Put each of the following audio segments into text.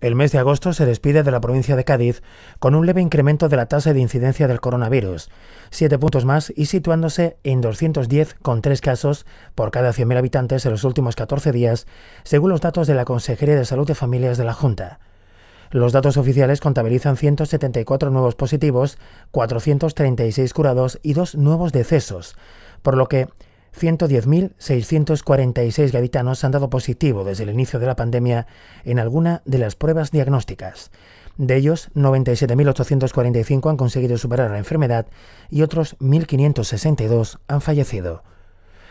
El mes de agosto se despide de la provincia de Cádiz con un leve incremento de la tasa de incidencia del coronavirus, siete puntos más y situándose en 210 con tres casos por cada 100.000 habitantes en los últimos 14 días, según los datos de la Consejería de Salud de Familias de la Junta. Los datos oficiales contabilizan 174 nuevos positivos, 436 curados y dos nuevos decesos, por lo que 110.646 gaditanos han dado positivo desde el inicio de la pandemia en alguna de las pruebas diagnósticas. De ellos, 97.845 han conseguido superar la enfermedad y otros 1.562 han fallecido.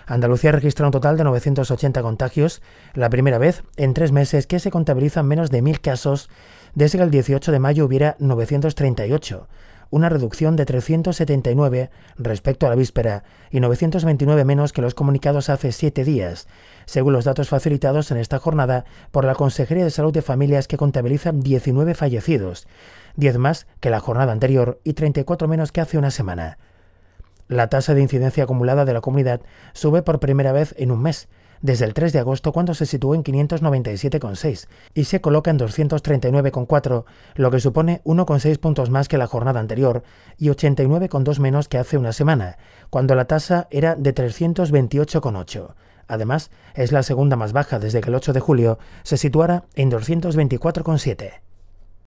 Andalucía registra un total de 980 contagios, la primera vez en tres meses que se contabilizan menos de 1.000 casos desde que el 18 de mayo hubiera 938, una reducción de 379 respecto a la víspera y 929 menos que los comunicados hace siete días, según los datos facilitados en esta jornada por la Consejería de Salud de Familias que contabiliza 19 fallecidos, 10 más que la jornada anterior y 34 menos que hace una semana. La tasa de incidencia acumulada de la comunidad sube por primera vez en un mes, desde el 3 de agosto cuando se situó en 597,6 y se coloca en 239,4, lo que supone 1,6 puntos más que la jornada anterior y 89,2 menos que hace una semana, cuando la tasa era de 328,8. Además, es la segunda más baja desde que el 8 de julio se situara en 224,7.